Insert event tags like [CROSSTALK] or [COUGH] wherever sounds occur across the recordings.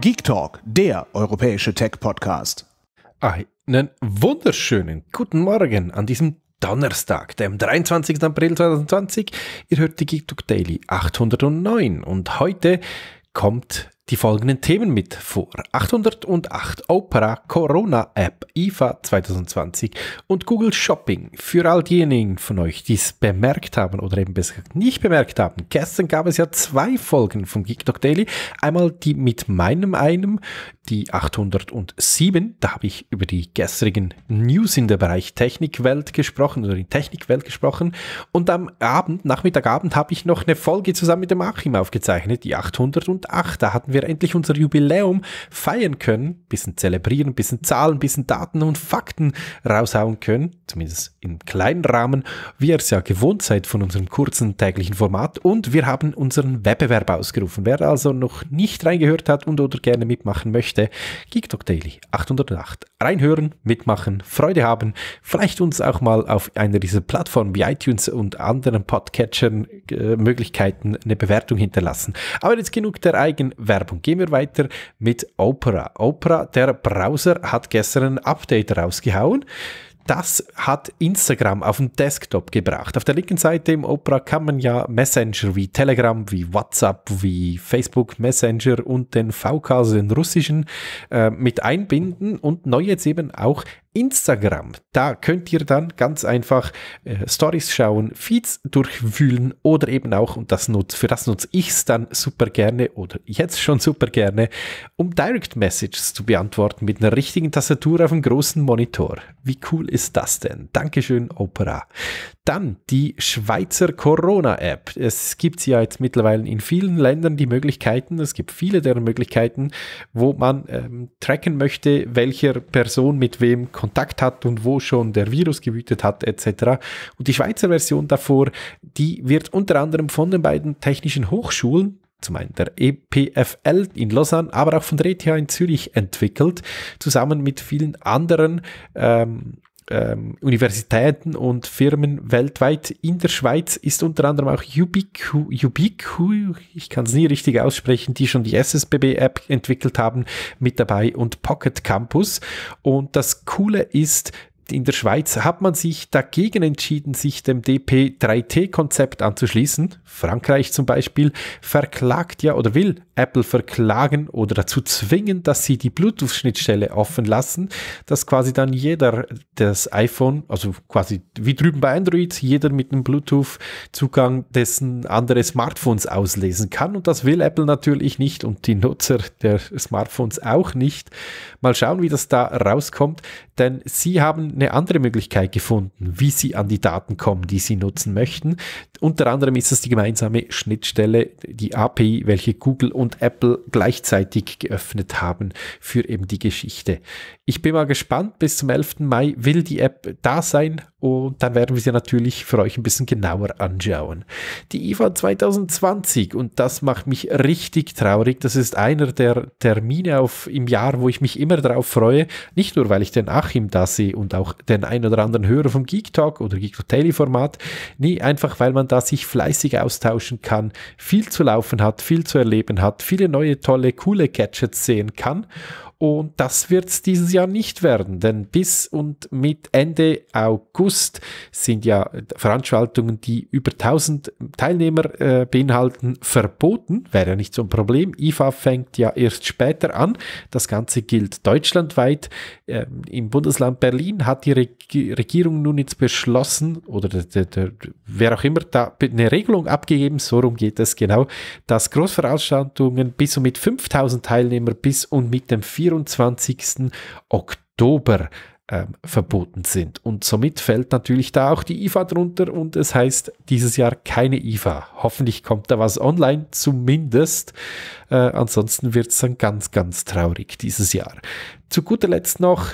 Geek Talk, der europäische Tech-Podcast. Einen wunderschönen guten Morgen an diesem Donnerstag, dem 23. April 2020. Ihr hört die Geek Talk Daily 809 und heute kommt die folgenden Themen mit vor. 808 Opera Corona App IFA 2020 und Google Shopping. Für all diejenigen von euch, die es bemerkt haben oder eben besser nicht bemerkt haben. Gestern gab es ja zwei Folgen vom GeekTalk Daily. Einmal die mit meinem einem, die 807. Da habe ich über die gestrigen News in der Bereich Technikwelt gesprochen oder in Technikwelt gesprochen. Und am Abend, Nachmittagabend habe ich noch eine Folge zusammen mit dem Achim aufgezeichnet, die 808. Da hatten wir endlich unser Jubiläum feiern können, bisschen zelebrieren, ein bisschen Zahlen, ein bisschen Daten und Fakten raushauen können, zumindest im kleinen Rahmen, wie ihr es ja gewohnt seid von unserem kurzen täglichen Format. Und wir haben unseren Wettbewerb ausgerufen. Wer also noch nicht reingehört hat und oder gerne mitmachen möchte, Geektalk Daily 808. Reinhören, mitmachen, Freude haben, vielleicht uns auch mal auf einer dieser Plattformen wie iTunes und anderen Podcatchern äh, Möglichkeiten eine Bewertung hinterlassen. Aber jetzt genug der Eigenwerbung. Werbung. Gehen wir weiter mit Opera. Opera, der Browser, hat gestern ein Update rausgehauen. Das hat Instagram auf den Desktop gebracht. Auf der linken Seite im Opera kann man ja Messenger wie Telegram, wie WhatsApp, wie Facebook Messenger und den VK, also den russischen, äh, mit einbinden und neu jetzt eben auch Instagram. Da könnt ihr dann ganz einfach äh, Stories schauen, Feeds durchwühlen oder eben auch, und das nutzt, für das nutze ich es dann super gerne oder jetzt schon super gerne, um Direct Messages zu beantworten mit einer richtigen Tastatur auf einem großen Monitor. Wie cool ist das denn? Dankeschön, Opera. Dann die Schweizer Corona-App. Es gibt ja jetzt mittlerweile in vielen Ländern die Möglichkeiten, es gibt viele der Möglichkeiten, wo man ähm, tracken möchte, welcher Person mit wem Kontakt hat und wo schon der Virus gewütet hat etc. Und die Schweizer Version davor, die wird unter anderem von den beiden technischen Hochschulen, zum einen der EPFL in Lausanne, aber auch von der ETH in Zürich entwickelt, zusammen mit vielen anderen ähm, ähm, Universitäten und Firmen weltweit. In der Schweiz ist unter anderem auch Ubiqu, Ubiqu ich kann es nie richtig aussprechen, die schon die SSBB-App entwickelt haben, mit dabei und Pocket Campus. Und das Coole ist, in der Schweiz hat man sich dagegen entschieden, sich dem DP3T-Konzept anzuschließen. Frankreich zum Beispiel verklagt ja oder will Apple verklagen oder dazu zwingen, dass sie die Bluetooth-Schnittstelle offen lassen, dass quasi dann jeder das iPhone, also quasi wie drüben bei Android, jeder mit einem Bluetooth-Zugang dessen andere Smartphones auslesen kann. Und das will Apple natürlich nicht und die Nutzer der Smartphones auch nicht. Mal schauen, wie das da rauskommt, denn sie haben eine andere Möglichkeit gefunden, wie sie an die Daten kommen, die sie nutzen möchten, unter anderem ist es die gemeinsame Schnittstelle, die API, welche Google und Apple gleichzeitig geöffnet haben für eben die Geschichte. Ich bin mal gespannt, bis zum 11. Mai will die App da sein und dann werden wir sie natürlich für euch ein bisschen genauer anschauen. Die IFA 2020 und das macht mich richtig traurig, das ist einer der Termine auf, im Jahr, wo ich mich immer darauf freue, nicht nur weil ich den Achim da sehe und auch den ein oder anderen Hörer vom Geek Talk oder Geek Daily Format, nie einfach weil man da da sich fleißig austauschen kann, viel zu laufen hat, viel zu erleben hat, viele neue tolle, coole Gadgets sehen kann und das wird es dieses Jahr nicht werden, denn bis und mit Ende August sind ja Veranstaltungen, die über 1000 Teilnehmer äh, beinhalten, verboten. Wäre ja nicht so ein Problem. IFA fängt ja erst später an. Das Ganze gilt deutschlandweit. Ähm, Im Bundesland Berlin hat die Reg Regierung nun jetzt beschlossen, oder der, der, der, wer auch immer, da eine Regelung abgegeben, so rum geht es genau, dass Großveranstaltungen bis und mit 5000 Teilnehmer bis und mit dem 4 24. Oktober ähm, verboten sind. Und somit fällt natürlich da auch die IFA drunter und es heißt dieses Jahr keine IFA. Hoffentlich kommt da was online, zumindest. Äh, ansonsten wird es dann ganz, ganz traurig dieses Jahr. Zu guter Letzt noch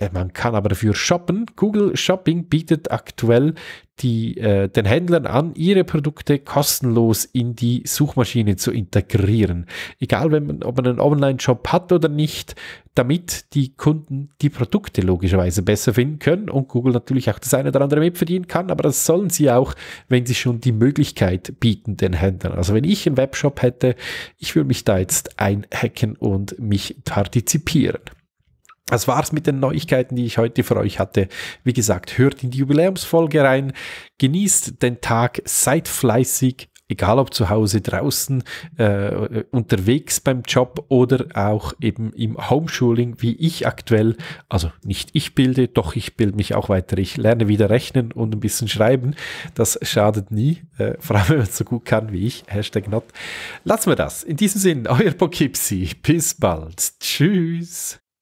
äh, man kann aber dafür shoppen. Google Shopping bietet aktuell die, äh, den Händlern an, ihre Produkte kostenlos in die Suchmaschine zu integrieren. Egal, wenn man, ob man einen Online-Shop hat oder nicht, damit die Kunden die Produkte logischerweise besser finden können und Google natürlich auch das eine oder andere mitverdienen kann, aber das sollen sie auch, wenn sie schon die Möglichkeit bieten, den Händlern. Also wenn ich einen Webshop hätte, ich würde mich da jetzt einhacken und mich partizipieren. Das war's mit den Neuigkeiten, die ich heute für euch hatte. Wie gesagt, hört in die Jubiläumsfolge rein, genießt den Tag, seid fleißig, egal ob zu Hause, draußen, äh, unterwegs beim Job oder auch eben im Homeschooling, wie ich aktuell, also nicht ich bilde, doch ich bilde mich auch weiter. Ich lerne wieder rechnen und ein bisschen schreiben. Das schadet nie, äh, [LAUGHS] vor allem wenn man es so gut kann wie ich. Hashtag not. Lassen wir das. In diesem Sinn, euer Poughkeepsie. Bis bald. Tschüss